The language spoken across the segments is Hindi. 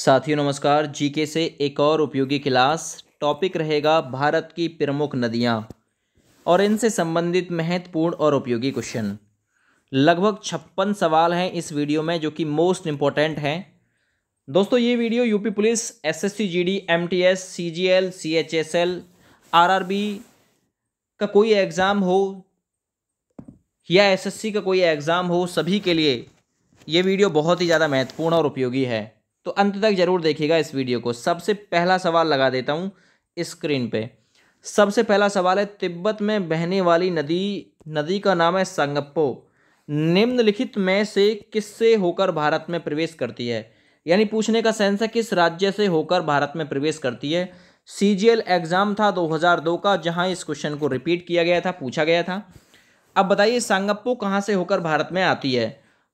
साथियों नमस्कार जीके से एक और उपयोगी क्लास टॉपिक रहेगा भारत की प्रमुख नदियाँ और इनसे संबंधित महत्वपूर्ण और उपयोगी क्वेश्चन लगभग छप्पन सवाल हैं इस वीडियो में जो कि मोस्ट इम्पॉर्टेंट हैं दोस्तों ये video UP police SSC GD MTS CGL CHSL RRB का कोई एग्ज़ाम हो या एसएससी का कोई एग्ज़ाम हो सभी के लिए ये वीडियो बहुत ही ज़्यादा महत्वपूर्ण और उपयोगी है तो अंत तक जरूर देखिएगा इस वीडियो को सबसे पहला सवाल लगा देता हूँ स्क्रीन पे सबसे पहला सवाल है तिब्बत में बहने वाली नदी नदी का नाम है संगप्पो निम्नलिखित में से किससे होकर भारत में प्रवेश करती है यानी पूछने का सेंस है किस राज्य से होकर भारत में प्रवेश करती है सी एग्ज़ाम था 2002 का जहां इस क्वेश्चन को रिपीट किया गया था पूछा गया था अब बताइए संगप्पो कहाँ से होकर भारत में आती है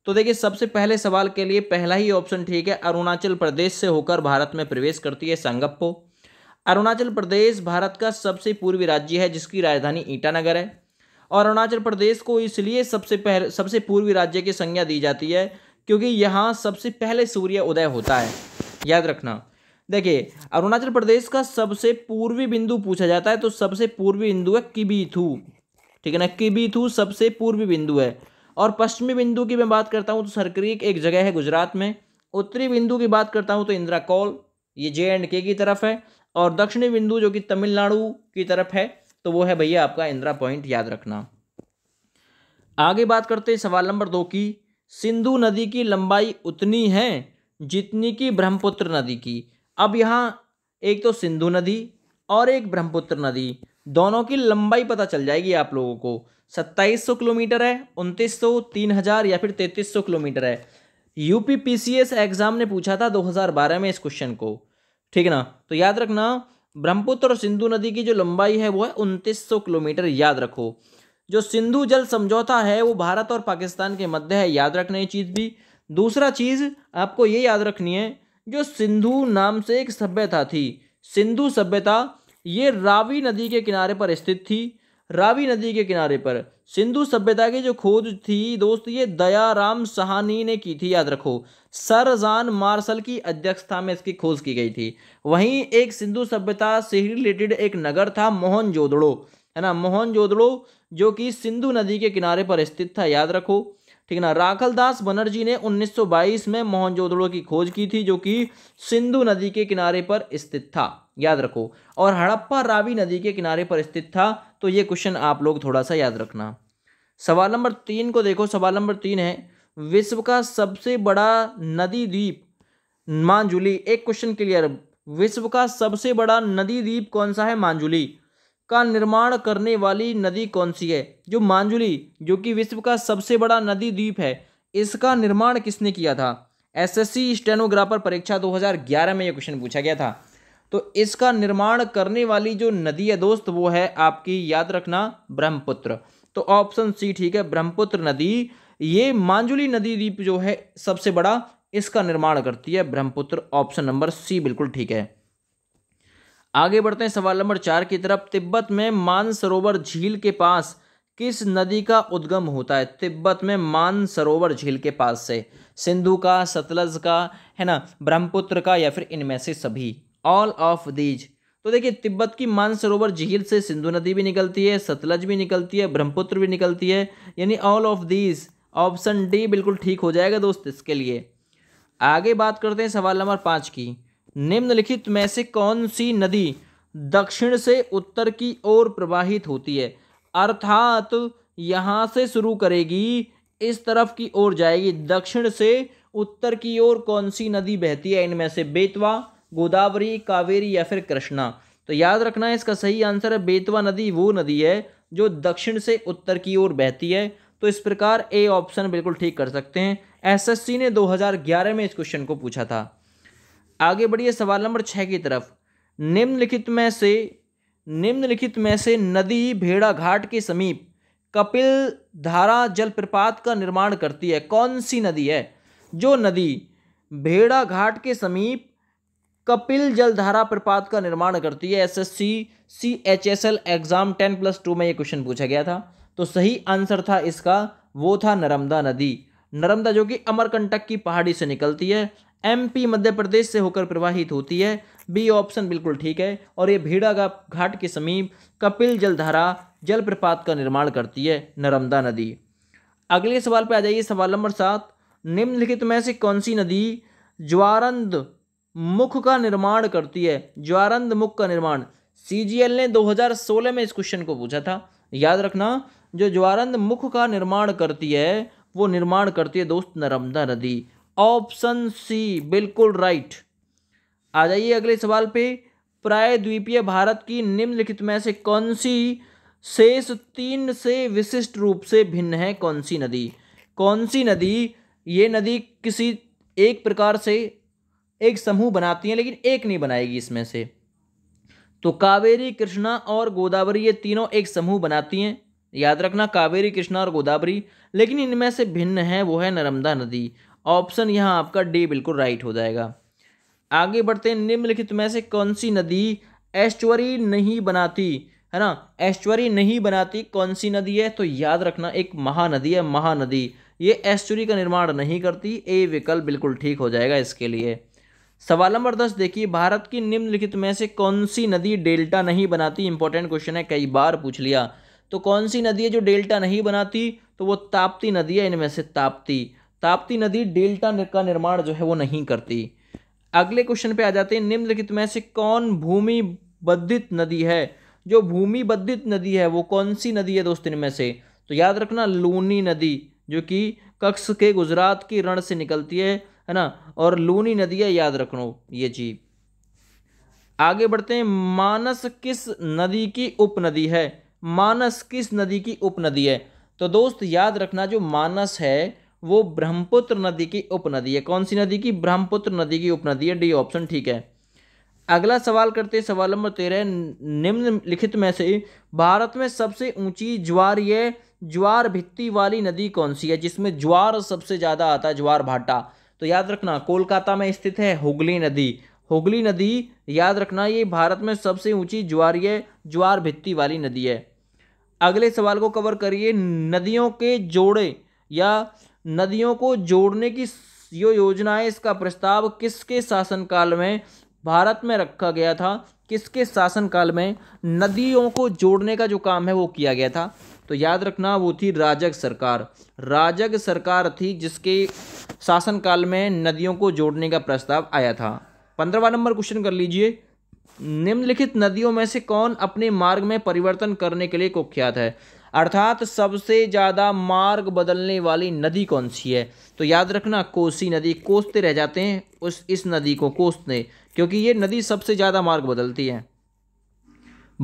तो देखिए सबसे पहले सवाल के लिए पहला ही ऑप्शन ठीक है अरुणाचल प्रदेश से होकर भारत में प्रवेश करती है संगप्पो अरुणाचल प्रदेश भारत का सबसे पूर्वी राज्य है जिसकी राजधानी ईटानगर है और अरुणाचल प्रदेश को इसलिए सबसे पहले सबसे पूर्वी राज्य की संज्ञा दी जाती है क्योंकि यहाँ सबसे पहले सूर्य उदय होता है याद रखना देखिए अरुणाचल प्रदेश का सबसे पूर्वी बिंदु पूछा जाता है तो सबसे पूर्वी बिंदु है किबीथू ठीक है ना किबीथू सबसे पूर्वी बिंदु है और पश्चिमी बिंदु की मैं बात करता हूँ तो सरक्रीक एक जगह है गुजरात में उत्तरी बिंदु की बात करता हूँ तो इंदिरा कॉल ये जे एंड के की तरफ है और दक्षिणी बिंदु जो कि तमिलनाडु की तरफ है तो वो है भैया आपका इंदिरा पॉइंट याद रखना आगे बात करते हैं सवाल नंबर दो की सिंधु नदी की लंबाई उतनी है जितनी की ब्रह्मपुत्र नदी की अब यहाँ एक तो सिंधु नदी और एक ब्रह्मपुत्र नदी दोनों की लंबाई पता चल जाएगी आप लोगों को सत्ताईस किलोमीटर है उनतीस सौ तीन हज़ार या फिर तैंतीस सौ किलोमीटर है यूपी एस एग्ज़ाम ने पूछा था 2012 में इस क्वेश्चन को ठीक है ना तो याद रखना ब्रह्मपुत्र और सिंधु नदी की जो लंबाई है वो है उनतीस किलोमीटर याद रखो जो सिंधु जल समझौता है वो भारत और पाकिस्तान के मध्य है याद रखना ये चीज़ भी दूसरा चीज़ आपको ये याद रखनी है जो सिंधु नाम से एक सभ्यता थी सिंधु सभ्यता ये रावी नदी के किनारे पर स्थित थी रावी नदी के किनारे पर सिंधु सभ्यता की जो खोज थी दोस्त ये दयाराम सहानी ने की थी याद रखो सरजान मार्शल की अध्यक्षता में इसकी खोज की गई थी वहीं एक सिंधु सभ्यता से रिलेटेड एक नगर था मोहन जोदड़ो है ना मोहन जोदड़ो जो कि सिंधु नदी के किनारे पर स्थित था याद रखो ठीक है ना राखल दास बनर्जी ने 1922 में मोहनजोदड़ो की खोज की थी जो कि सिंधु नदी के किनारे पर स्थित था याद रखो और हड़प्पा रावी नदी के किनारे पर स्थित था तो ये क्वेश्चन आप लोग थोड़ा सा याद रखना सवाल नंबर तीन को देखो सवाल नंबर तीन है विश्व का सबसे बड़ा नदी द्वीप मांजुली एक क्वेश्चन क्लियर विश्व का सबसे बड़ा नदी द्वीप कौन सा है मांजुली का निर्माण करने वाली नदी कौन सी है जो मांजुली जो कि विश्व का सबसे बड़ा नदी द्वीप है इसका निर्माण किसने किया था एसएससी स्टेनोग्राफर परीक्षा 2011 में यह क्वेश्चन पूछा गया था तो इसका निर्माण करने वाली जो नदी है दोस्त वो है आपकी याद रखना ब्रह्मपुत्र तो ऑप्शन सी ठीक है ब्रह्मपुत्र नदी ये मांजुली नदी द्वीप जो है सबसे बड़ा इसका निर्माण करती है ब्रह्मपुत्र ऑप्शन नंबर सी बिल्कुल ठीक है आगे बढ़ते हैं सवाल नंबर चार की तरफ तिब्बत में मानसरोवर झील के पास किस नदी का उद्गम होता है तिब्बत में मानसरोवर झील के पास से सिंधु का सतलज का है ना ब्रह्मपुत्र का या फिर इनमें से सभी ऑल ऑफ दीज तो देखिए तिब्बत की मानसरोवर झील से सिंधु नदी भी निकलती है सतलज भी निकलती है ब्रह्मपुत्र भी निकलती है यानी all of these option D बिल्कुल ठीक हो जाएगा दोस्त इसके लिए आगे बात करते हैं सवाल नंबर पाँच की निम्नलिखित में से कौन सी नदी दक्षिण से उत्तर की ओर प्रवाहित होती है अर्थात यहाँ से शुरू करेगी इस तरफ की ओर जाएगी दक्षिण से उत्तर की ओर कौन सी नदी बहती है इनमें से बेतवा गोदावरी कावेरी या फिर कृष्णा तो याद रखना है इसका सही आंसर है बेतवा नदी वो नदी है जो दक्षिण से उत्तर की ओर बहती है तो इस प्रकार ए ऑप्शन बिल्कुल ठीक कर सकते हैं एसएससी ने 2011 में इस क्वेश्चन को पूछा था आगे बढ़िए सवाल नंबर छः की तरफ निम्नलिखित में से निम्नलिखित में से नदी भेड़ा घाट के समीप कपिल धारा जलप्रपात का निर्माण करती है कौन सी नदी है जो नदी भेड़ा घाट के समीप कपिल जलधारा प्रपात का निर्माण करती है SSC CHSL exam ten plus two में ये क्वेश्चन पूछा गया था तो सही आंसर था इसका वो था नर्मदा नदी नर्मदा जो कि अमरकंटक की पहाड़ी से निकलती है एमपी मध्य प्रदेश से होकर प्रवाहित होती है बी ऑप्शन बिल्कुल ठीक है और ये भीड़ा घाट के समीप कपिल जलधारा जलप्रपात का निर्माण करती है नर्मदा नदी अगले सवाल पर आ जाइए सवाल नंबर सात निम्नलिखित में से कौन सी नदी ज्वारंद मुख का निर्माण करती है ज्वारंद मुख का निर्माण सीजीएल ने 2016 में इस क्वेश्चन को पूछा था याद रखना जो ज्वारंद मुख का निर्माण करती है वो निर्माण करती है दोस्त नर्मदा नदी ऑप्शन सी बिल्कुल राइट आ जाइए अगले सवाल पे प्रायद्वीपीय भारत की निम्नलिखित में से कौन सी शेष तीन से विशिष्ट रूप से भिन्न है कौन सी नदी कौन सी नदी ये नदी किसी एक प्रकार से एक समूह बनाती है लेकिन एक नहीं बनाएगी इसमें से तो कावेरी कृष्णा और गोदावरी ये तीनों एक समूह बनाती हैं याद रखना कावेरी कृष्णा और गोदावरी लेकिन इनमें से भिन्न है वो है नर्मदा नदी ऑप्शन यहाँ आपका डी बिल्कुल राइट हो जाएगा आगे बढ़ते हैं निम्नलिखित में से कौन सी नदी एस्चुअरी नहीं बनाती है ना एस्चुअरी नहीं बनाती कौन सी नदी है तो याद रखना एक महानदी है महानदी ये एस्चुरी का निर्माण नहीं करती ए विकल्प बिल्कुल ठीक हो जाएगा इसके लिए सवाल नंबर दस देखिए भारत की निम्नलिखित में से कौन सी नदी डेल्टा नहीं बनाती इंपॉर्टेंट क्वेश्चन है कई बार पूछ लिया तो कौन सी नदी है जो डेल्टा नहीं बनाती तो वो ताप्ती नदी है इनमें से ताप्ती ताप्ती नदी डेल्टा का निर्माण जो है वो नहीं करती अगले क्वेश्चन पे आ जाते हैं निम्नलिखित में से कौन भूमि बद्धित नदी है जो भूमि बद्धित नदी है वो कौन सी नदी है दोस्तों इनमें से तो याद रखना लूनी नदी जो कि कक्ष के गुजरात की रण से निकलती है है ना और लूनी नदी है याद लो ये चीज आगे बढ़ते हैं मानस किस नदी की उपनदी है मानस किस नदी की उपनदी है तो दोस्त याद रखना जो मानस है वो ब्रह्मपुत्र नदी की उपनदी है कौन सी नदी की ब्रह्मपुत्र नदी की उपनदी है डी ऑप्शन ठीक है अगला सवाल करते हैं सवाल नंबर तेरह लिखित में से भारत में सबसे ऊंची ज्वार ये ज्वार भित्ती वाली नदी कौन सी है जिसमें ज्वार सबसे ज़्यादा आता है ज्वार भाटा तो याद रखना कोलकाता में स्थित है हुगली नदी हुगली नदी याद रखना ये भारत में सबसे ऊंची ये ज्वार भित्ती वाली नदी है अगले सवाल को कवर करिए नदियों के जोड़े या नदियों को जोड़ने की यो योजना है इसका प्रस्ताव किसके शासनकाल में भारत में रखा गया था किसके शासनकाल में नदियों को जोड़ने का जो काम है वो किया गया था तो याद रखना वो थी राजग सरकार राजग सरकार थी जिसके शासनकाल में नदियों को जोड़ने का प्रस्ताव आया था पंद्रहवा नंबर क्वेश्चन कर लीजिए निम्नलिखित नदियों में से कौन अपने मार्ग में परिवर्तन करने के लिए कुख्यात है अर्थात सबसे ज़्यादा मार्ग बदलने वाली नदी कौन सी है तो याद रखना कोसी नदी कोसते रह जाते हैं उस इस नदी को कोसते क्योंकि ये नदी सबसे ज़्यादा मार्ग बदलती है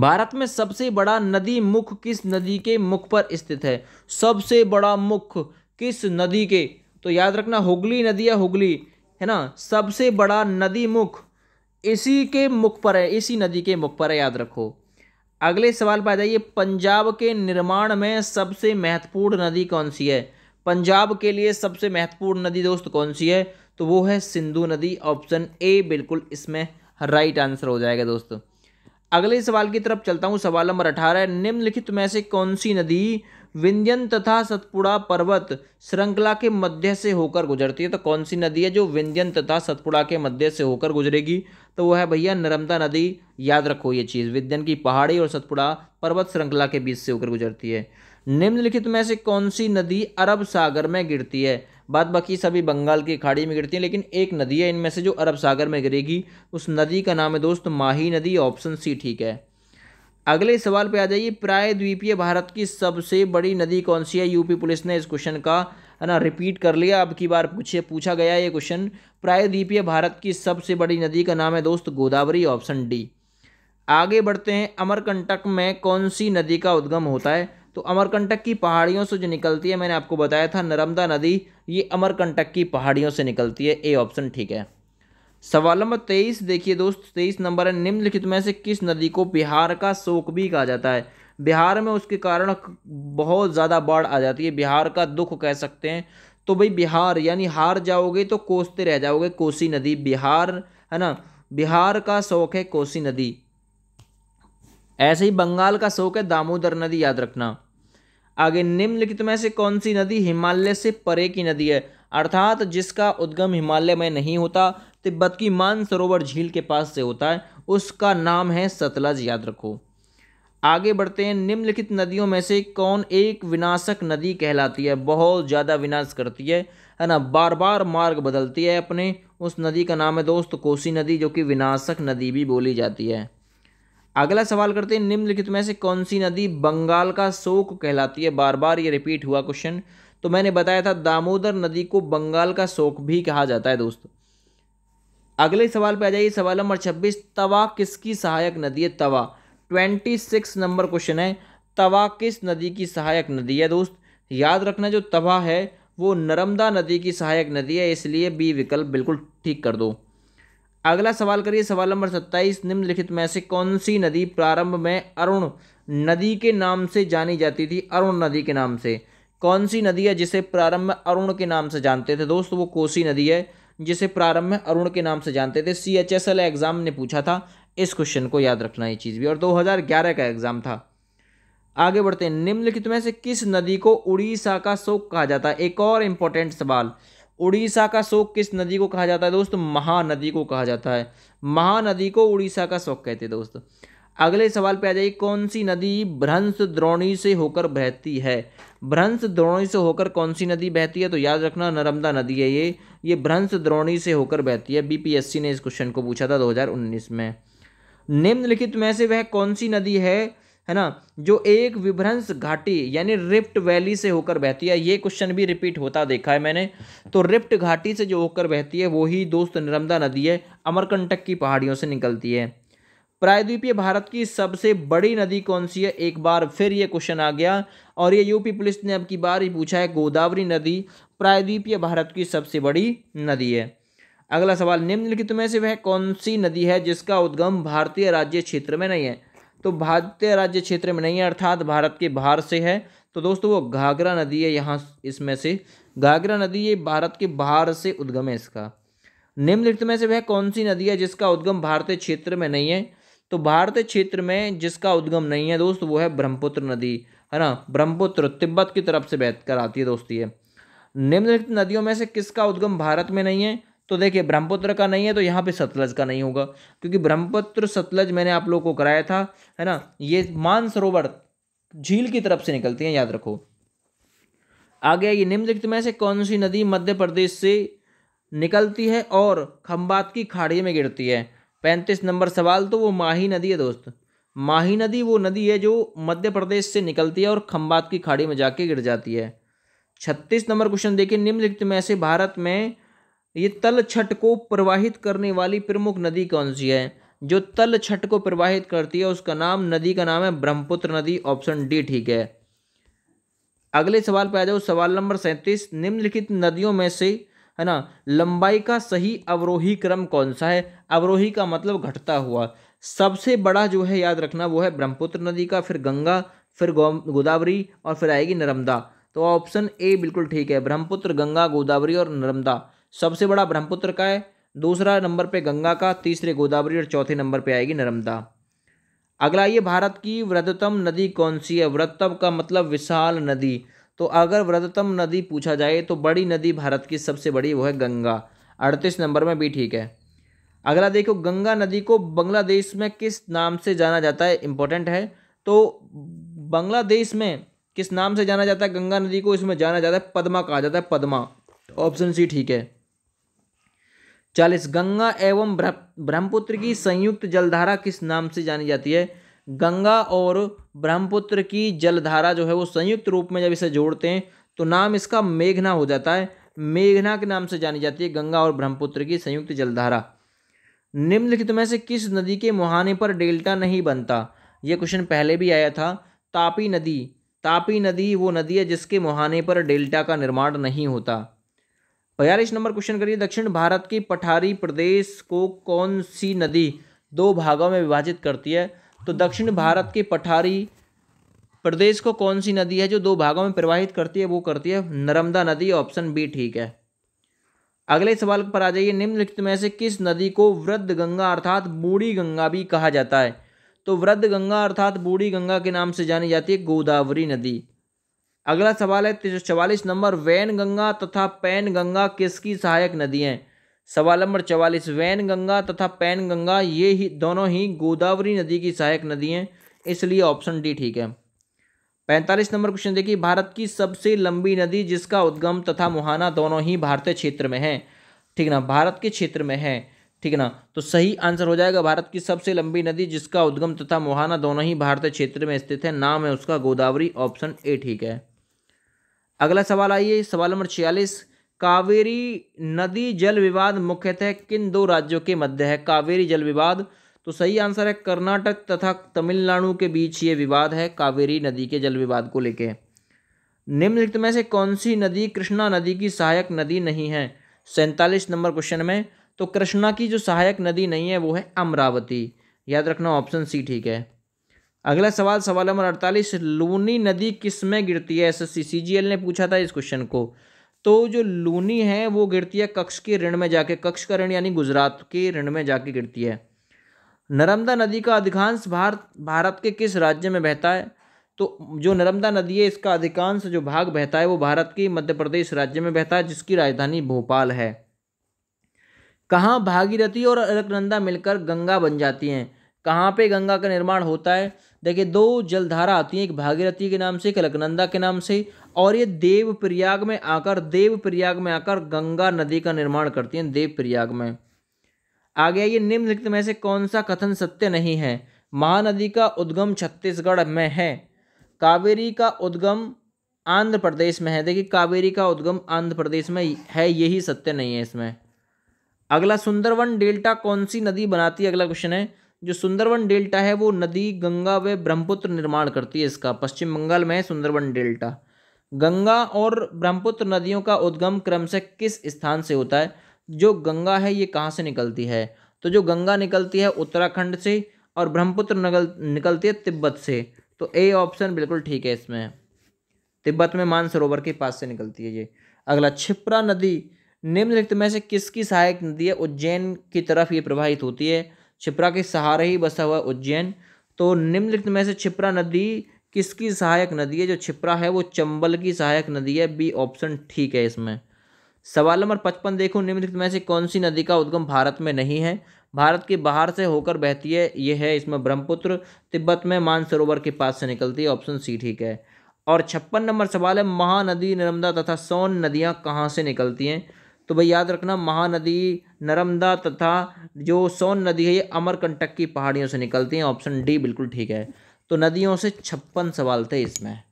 भारत में सबसे बड़ा नदी मुख किस नदी के मुख पर स्थित है सबसे बड़ा मुख किस नदी के तो याद रखना हुगली नदी या हुगली है ना सबसे बड़ा नदी मुख इसी के मुख पर है इसी नदी के मुख पर है याद रखो अगले सवाल पर आ जाइए पंजाब के निर्माण में सबसे महत्वपूर्ण नदी कौन सी है पंजाब के लिए सबसे महत्वपूर्ण नदी दोस्त कौन सी है तो वो है सिंधु नदी ऑप्शन ए बिल्कुल इसमें राइट आंसर हो जाएगा दोस्तों अगले सवाल की तरफ चलता हूँ सवाल नंबर अठारह निम्नलिखित में से कौन सी नदी विंध्यन तथा सतपुड़ा पर्वत श्रृंखला के मध्य से होकर गुजरती है तो कौन सी नदी है जो विंध्यन तथा सतपुड़ा के मध्य से होकर गुजरेगी तो वो है भैया नर्मदा नदी याद रखो ये चीज़ विद्यन की पहाड़ी और सतपुड़ा पर्वत श्रृंखला के बीच से होकर गुजरती है निम्नलिखित में से कौन सी नदी अरब सागर में गिरती है बाद बाकी सभी बंगाल की खाड़ी में गिरती है लेकिन एक नदी है इनमें से जो अरब सागर में गिरेगी उस नदी का नाम है दोस्त माही नदी ऑप्शन सी ठीक है अगले सवाल पे आ जाइए प्रायद्वीपीय भारत की सबसे बड़ी नदी कौन सी है यूपी पुलिस ने इस क्वेश्चन का है ना रिपीट कर लिया अब की बार पूछे पूछा गया ये क्वेश्चन प्रायद्वीपीय भारत की सबसे बड़ी नदी का नाम है दोस्त गोदावरी ऑप्शन डी आगे बढ़ते हैं अमरकंटक में कौन सी नदी का उद्गम होता है तो अमरकंटक की पहाड़ियों से जो निकलती है मैंने आपको बताया था नर्मदा नदी ये अमरकंटक की पहाड़ियों से निकलती है ए ऑप्शन ठीक है सवाल नंबर तेईस देखिए दोस्त तेईस नंबर है निम्नलिखित में से किस नदी को बिहार का शोक भी कहा जाता है बिहार में उसके कारण बहुत ज़्यादा बाढ़ आ जाती है बिहार का दुख कह सकते हैं तो भाई बिहार यानी हार जाओगे तो कोसते रह जाओगे कोसी नदी बिहार है ना बिहार का शौक है कोसी नदी ऐसे ही बंगाल का शौक है दामोदर नदी याद रखना आगे निम्नलिखित में से कौन सी नदी हिमालय से परे की नदी है अर्थात जिसका उद्गम हिमालय में नहीं होता तिब्बत की मानसरोवर झील के पास से होता है उसका नाम है सतलज याद रखो आगे बढ़ते हैं निम्नलिखित नदियों में से कौन एक विनाशक नदी कहलाती है बहुत ज़्यादा विनाश करती है है ना बार बार मार्ग बदलती है अपने उस नदी का नाम है दोस्त कोसी नदी जो कि विनाशक नदी भी बोली जाती है अगला सवाल करते हैं निम्नलिखित में से कौन सी नदी बंगाल का शोक कहलाती है बार बार ये रिपीट हुआ क्वेश्चन तो मैंने बताया था दामोदर नदी को बंगाल का शोक भी कहा जाता है दोस्त अगले सवाल पे आ जाइए सवाल नंबर छब्बीस तवा किसकी सहायक नदी है Tawa twenty six number question है तवा किस नदी की सहायक नदी है दोस्त याद रखना जो तवा है वो नर्मदा नदी की सहायक नदी है इसलिए बी विकल्प बिल्कुल ठीक कर दो अगला सवाल करिए सवाल नंबर सत्ताईस निम्नलिखित में से कौन सी नदी प्रारंभ में अरुण नदी के नाम से जानी जाती थी अरुण नदी के नाम से कौन सी नदी है जिसे प्रारंभ में अरुण के नाम से जानते थे दोस्त वो कोसी नदी है जिसे प्रारंभ में अरुण के नाम से जानते थे C H S L exam ने पूछा था इस क्वेश्चन को याद रखना ये चीज़ भी और 2011 का एग्ज़ाम था आगे बढ़ते हैं निम्नलिखित में से किस नदी को उड़ीसा का शोक कहा जाता है एक और इम्पोर्टेंट सवाल उड़ीसा का शोक किस नदी को कहा जाता है दोस्त महानदी को कहा जाता है महानदी को उड़ीसा का शोक कहते हैं दोस्त अगले सवाल पे आ जाइए कौन सी नदी भ्रंश द्रोणी से होकर बहती है भ्रंश द्रोणी से होकर कौन सी नदी बहती है तो याद रखना नर्मदा नदी है ये ये भ्रंश द्रोणी से होकर बहती है बीपीएससी ने इस क्वेश्चन को पूछा था 2019 में निम्नलिखित में से वह कौन सी नदी है है ना जो एक विभ्रंश घाटी यानी रिफ्ट वैली से होकर बहती है ये क्वेश्चन भी रिपीट होता देखा है मैंने तो रिफ्ट घाटी से जो होकर बहती है वही दोस्त नर्मदा नदी है अमरकंटक की पहाड़ियों से निकलती है प्रायद्वीपीय भारत की सबसे बड़ी नदी कौन सी है एक बार फिर ये क्वेश्चन आ गया और ये यूपी पुलिस ने अब की बार ही पूछा है गोदावरी नदी प्रायद्वीपीय भारत की सबसे बड़ी नदी है अगला सवाल निम्नलिखित में से वह कौन सी नदी है जिसका उद्गम भारतीय राज्य क्षेत्र में नहीं है तो भारतीय राज्य क्षेत्र में नहीं है अर्थात भारत के बाहर से है तो दोस्तों वो घाघरा नदी है यहाँ इसमें से घाघरा नदी ये भारत के बाहर से उद्गम है इसका निम्नलिखित में से वह कौन सी नदी है जिसका उद्गम भारतीय क्षेत्र में नहीं है तो भारतीय क्षेत्र में जिसका उद्गम नहीं है दोस्त वो है ब्रह्मपुत्र नदी है ना ब्रह्मपुत्र तिब्बत की तरफ से बहकर आती है दोस्ती ये निम्नलिखित नदियों में से किसका उद्गम भारत में नहीं है तो देखिए ब्रह्मपुत्र का नहीं है तो यहाँ पे सतलज का नहीं होगा क्योंकि ब्रह्मपुत्र सतलज मैंने आप लोगों को कराया था है ना ये मानसरोवर झील की तरफ से निकलती है याद रखो आगे ये निम्नलिखित में से कौन सी नदी मध्य प्रदेश से निकलती है और खम्बात की खाड़ी में गिरती है पैंतीस नंबर सवाल तो वो माही नदी है दोस्त माही नदी वो नदी है जो मध्य प्रदेश से निकलती है और खम्बात की खाड़ी में जाके गिर जाती है छत्तीस नंबर क्वेश्चन देखिए निम्नलिखित में से भारत में ये तल छठ को प्रवाहित करने वाली प्रमुख नदी कौन सी है जो तल छठ को प्रवाहित करती है उसका नाम नदी का नाम है ब्रह्मपुत्र नदी ऑप्शन डी ठीक है अगले सवाल पे आ जाओ सवाल नंबर सैंतीस निम्नलिखित नदियों में से है ना लंबाई का सही अवरोही क्रम कौन सा है अवरोही का मतलब घटता हुआ सबसे बड़ा जो है याद रखना वो है ब्रह्मपुत्र नदी का फिर गंगा फिर गोदावरी और फिर आएगी नर्मदा तो ऑप्शन ए बिल्कुल ठीक है ब्रह्मपुत्र गंगा गोदावरी और नर्मदा सबसे बड़ा ब्रह्मपुत्र का है दूसरा नंबर पे गंगा का तीसरे गोदावरी और चौथे नंबर पे आएगी नर्मदा अगला ये भारत की वृद्धतम नदी कौन सी है व्रततम का मतलब विशाल नदी तो अगर वृद्धतम नदी पूछा जाए तो बड़ी नदी भारत की सबसे बड़ी वो है गंगा अड़तीस नंबर में भी ठीक है अगला देखो गंगा नदी को बांग्लादेश में किस नाम से जाना जाता है इम्पोर्टेंट है तो बांग्लादेश में किस नाम से जाना जाता है गंगा नदी को इसमें जाना जाता है पद्मा कहा जाता है पद्मा ऑप्शन सी ठीक है चालीस गंगा एवं ब्रह्मपुत्र की संयुक्त जलधारा किस नाम से जानी जाती है गंगा और ब्रह्मपुत्र की जलधारा जो है वो संयुक्त रूप में जब इसे जोड़ते हैं तो नाम इसका मेघना हो जाता है मेघना के नाम से जानी जाती है गंगा और ब्रह्मपुत्र की संयुक्त जलधारा निम्नलिखित में से किस नदी के मुहाने पर डेल्टा नहीं बनता यह क्वेश्चन पहले भी आया था तापी नदी तापी नदी वो नदी है जिसके मुहाने पर डेल्टा का निर्माण नहीं होता बयालीस नंबर क्वेश्चन करिए दक्षिण भारत की पठारी प्रदेश को कौन सी नदी दो भागों में विभाजित करती है तो दक्षिण भारत की पठारी प्रदेश को कौन सी नदी है जो दो भागों में प्रवाहित करती है वो करती है नर्मदा नदी ऑप्शन बी ठीक है अगले सवाल पर आ जाइए निम्नलिखित में से किस नदी को वृद्ध गंगा अर्थात बूढ़ी गंगा भी कहा जाता है तो वृद्ध गंगा अर्थात बूढ़ी गंगा के नाम से जानी जाती है गोदावरी नदी अगला सवाल है चवालीस नंबर वैन गंगा तथा पैन गंगा किसकी सहायक नदी हैं सवाल नंबर चवालीस वैन गंगा तथा पैन गंगा ये ही दोनों ही गोदावरी नदी की सहायक नदी हैं इसलिए ऑप्शन डी ठीक है पैंतालीस नंबर क्वेश्चन देखिए भारत की सबसे लंबी नदी जिसका उद्गम तथा मुहाना दोनों ही भारतीय क्षेत्र में है ठीक ना भारत के क्षेत्र में है ठीक ना तो सही आंसर हो जाएगा भारत की सबसे लंबी नदी जिसका उद्गम तथा मुहाना दोनों ही भारतीय क्षेत्र में स्थित है नाम है उसका गोदावरी ऑप्शन ए ठीक है अगला सवाल आइए सवाल नंबर छियालीस कावेरी नदी जल विवाद मुख्यतः किन दो राज्यों के मध्य है कावेरी जल विवाद तो सही आंसर है कर्नाटक तथा तमिलनाडु के बीच ये विवाद है कावेरी नदी के जल विवाद को लेके निम्नलिखित में से कौन सी नदी कृष्णा नदी की सहायक नदी नहीं है सैंतालीस नंबर क्वेश्चन में तो कृष्णा की जो सहायक नदी नहीं है वो है अमरावती याद रखना ऑप्शन सी ठीक है अगला सवाल सवाल नंबर अड़तालीस लूनी नदी किस में गिरती है एस एस ने पूछा था इस क्वेश्चन को तो जो लूनी है वो गिरती है कक्ष के ऋण में जाके कक्ष का ऋण यानी गुजरात के ऋण में जाके गिरती है नर्मदा नदी का अधिकांश भारत भारत के किस राज्य में बहता है तो जो नर्मदा नदी है इसका अधिकांश जो भाग बहता है वो भारत के मध्य प्रदेश राज्य में बहता है जिसकी राजधानी भोपाल है कहाँ भागीरथी और अलकनंदा मिलकर गंगा बन जाती हैं कहाँ पे गंगा का निर्माण होता है देखिए दो जलधारा आती हैं एक भागीरथी के नाम से एक अलकनंदा के नाम से और ये देव प्रयाग में आकर देव प्रयाग में आकर गंगा नदी का निर्माण करती हैं देव प्रयाग में आ गया ये निम्नलिखित में से कौन सा कथन सत्य नहीं है महानदी का उद्गम छत्तीसगढ़ में है कावेरी का उद्गम आंध्र प्रदेश में है देखिए कावेरी का उद्गम आंध्र प्रदेश में है यही सत्य नहीं है इसमें अगला सुंदरवन डेल्टा कौन सी नदी बनाती है अगला क्वेश्चन है जो सुंदरवन डेल्टा है वो नदी गंगा व ब्रह्मपुत्र निर्माण करती है इसका पश्चिम बंगाल में है सुंदरवन डेल्टा गंगा और ब्रह्मपुत्र नदियों का उद्गम क्रम से किस स्थान से होता है जो गंगा है ये कहाँ से निकलती है तो जो गंगा निकलती है उत्तराखंड से और ब्रह्मपुत्र नगल निकलती है तिब्बत से तो ए ऑप्शन बिल्कुल ठीक है इसमें तिब्बत में मानसरोवर के पास से निकलती है ये अगला छिप्रा नदी निम्नलिखित में से किसकी सहायक नदी है उज्जैन की तरफ ये प्रवाहित होती है छिप्रा के सहारे ही बसा हुआ उज्जैन तो निम्नलिखित में से छिप्रा नदी किसकी सहायक नदी है जो छिप्रा है वो चंबल की सहायक नदी है बी ऑप्शन ठीक है इसमें सवाल नंबर पचपन देखो निम्नलिखित में से कौन सी नदी का उद्गम भारत में नहीं है भारत के बाहर से होकर बहती है ये है इसमें ब्रह्मपुत्र तिब्बत में मानसरोवर के पास से निकलती है ऑप्शन सी ठीक है और छप्पन नंबर सवाल है महानदी नर्मदा तथा सोन नदियाँ कहाँ से निकलती हैं तो भाई याद रखना महानदी नर्मदा तथा जो सोन नदी है ये अमरकंटक की पहाड़ियों से निकलती हैं ऑप्शन डी बिल्कुल ठीक है तो नदियों से छप्पन सवाल थे इसमें